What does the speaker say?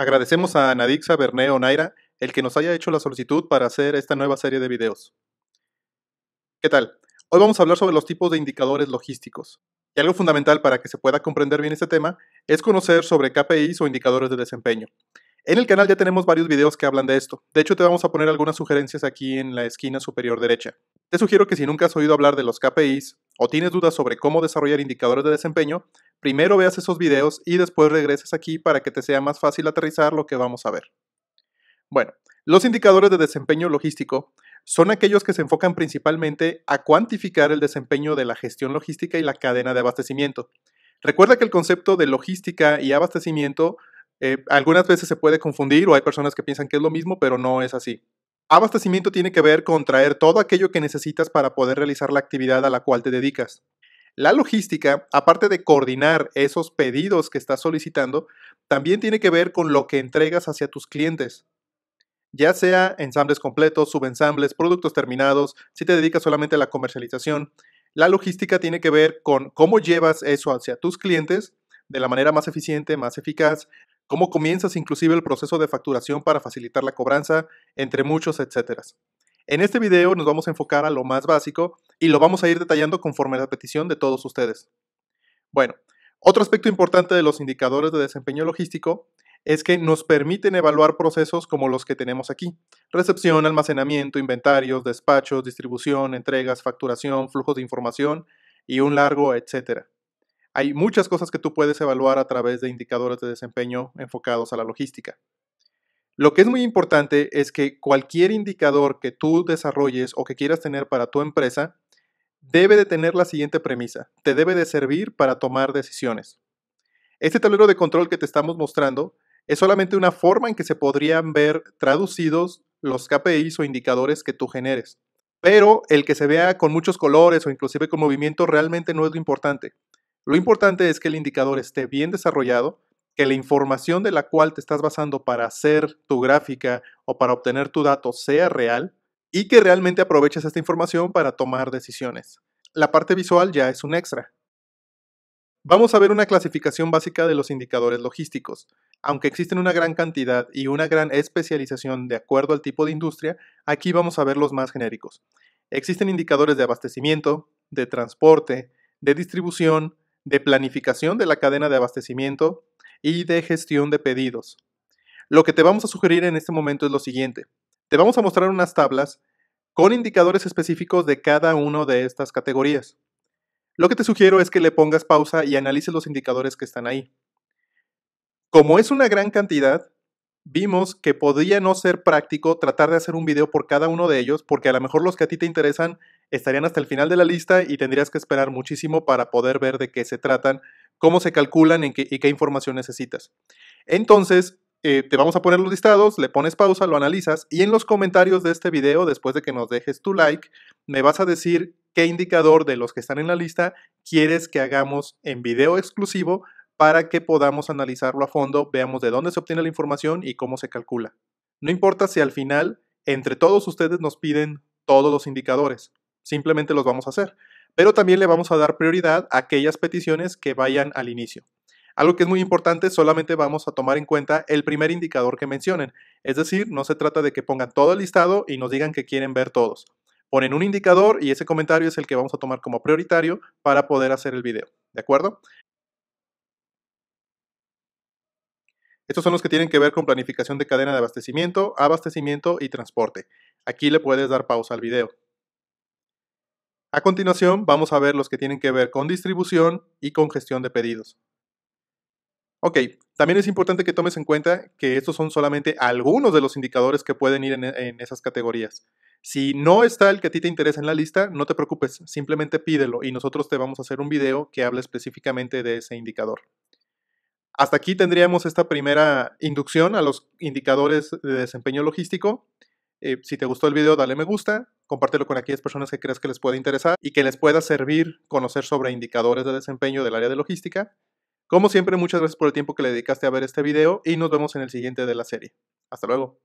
Agradecemos a Nadixa Berneo Naira el que nos haya hecho la solicitud para hacer esta nueva serie de videos. ¿Qué tal? Hoy vamos a hablar sobre los tipos de indicadores logísticos. Y algo fundamental para que se pueda comprender bien este tema es conocer sobre KPIs o indicadores de desempeño. En el canal ya tenemos varios videos que hablan de esto. De hecho, te vamos a poner algunas sugerencias aquí en la esquina superior derecha. Te sugiero que si nunca has oído hablar de los KPIs o tienes dudas sobre cómo desarrollar indicadores de desempeño, primero veas esos videos y después regreses aquí para que te sea más fácil aterrizar lo que vamos a ver. Bueno, los indicadores de desempeño logístico son aquellos que se enfocan principalmente a cuantificar el desempeño de la gestión logística y la cadena de abastecimiento. Recuerda que el concepto de logística y abastecimiento eh, algunas veces se puede confundir o hay personas que piensan que es lo mismo, pero no es así. Abastecimiento tiene que ver con traer todo aquello que necesitas para poder realizar la actividad a la cual te dedicas. La logística, aparte de coordinar esos pedidos que estás solicitando, también tiene que ver con lo que entregas hacia tus clientes. Ya sea ensambles completos, subensambles, productos terminados, si te dedicas solamente a la comercialización, la logística tiene que ver con cómo llevas eso hacia tus clientes de la manera más eficiente, más eficaz, cómo comienzas inclusive el proceso de facturación para facilitar la cobranza, entre muchos etcétera. En este video nos vamos a enfocar a lo más básico y lo vamos a ir detallando conforme a la petición de todos ustedes. Bueno, otro aspecto importante de los indicadores de desempeño logístico es que nos permiten evaluar procesos como los que tenemos aquí. Recepción, almacenamiento, inventarios, despachos, distribución, entregas, facturación, flujos de información y un largo etcétera. Hay muchas cosas que tú puedes evaluar a través de indicadores de desempeño enfocados a la logística. Lo que es muy importante es que cualquier indicador que tú desarrolles o que quieras tener para tu empresa debe de tener la siguiente premisa. Te debe de servir para tomar decisiones. Este tablero de control que te estamos mostrando es solamente una forma en que se podrían ver traducidos los KPIs o indicadores que tú generes. Pero el que se vea con muchos colores o inclusive con movimiento realmente no es lo importante. Lo importante es que el indicador esté bien desarrollado, que la información de la cual te estás basando para hacer tu gráfica o para obtener tu dato sea real y que realmente aproveches esta información para tomar decisiones. La parte visual ya es un extra. Vamos a ver una clasificación básica de los indicadores logísticos. Aunque existen una gran cantidad y una gran especialización de acuerdo al tipo de industria, aquí vamos a ver los más genéricos. Existen indicadores de abastecimiento, de transporte, de distribución, de planificación de la cadena de abastecimiento y de gestión de pedidos. Lo que te vamos a sugerir en este momento es lo siguiente. Te vamos a mostrar unas tablas con indicadores específicos de cada una de estas categorías. Lo que te sugiero es que le pongas pausa y analices los indicadores que están ahí. Como es una gran cantidad, vimos que podría no ser práctico tratar de hacer un video por cada uno de ellos, porque a lo mejor los que a ti te interesan estarían hasta el final de la lista y tendrías que esperar muchísimo para poder ver de qué se tratan, cómo se calculan y qué, y qué información necesitas. Entonces, eh, te vamos a poner los listados, le pones pausa, lo analizas y en los comentarios de este video, después de que nos dejes tu like, me vas a decir qué indicador de los que están en la lista quieres que hagamos en video exclusivo para que podamos analizarlo a fondo, veamos de dónde se obtiene la información y cómo se calcula. No importa si al final entre todos ustedes nos piden todos los indicadores, simplemente los vamos a hacer, pero también le vamos a dar prioridad a aquellas peticiones que vayan al inicio. Algo que es muy importante, solamente vamos a tomar en cuenta el primer indicador que mencionen. Es decir, no se trata de que pongan todo el listado y nos digan que quieren ver todos. Ponen un indicador y ese comentario es el que vamos a tomar como prioritario para poder hacer el video. ¿De acuerdo? Estos son los que tienen que ver con planificación de cadena de abastecimiento, abastecimiento y transporte. Aquí le puedes dar pausa al video. A continuación, vamos a ver los que tienen que ver con distribución y con gestión de pedidos. Ok, también es importante que tomes en cuenta que estos son solamente algunos de los indicadores que pueden ir en, esas categorías. Si no está el que a ti te interesa en la lista, no te preocupes, simplemente pídelo y nosotros te vamos a hacer un video que hable específicamente de ese indicador. Hasta aquí tendríamos esta primera inducción a los indicadores de desempeño logístico. Eh, si te gustó el video, dale me gusta, compártelo con aquellas personas que creas que les pueda interesar y que les pueda servir conocer sobre indicadores de desempeño del área de logística. Como siempre, muchas gracias por el tiempo que le dedicaste a ver este video y nos vemos en el siguiente de la serie. Hasta luego.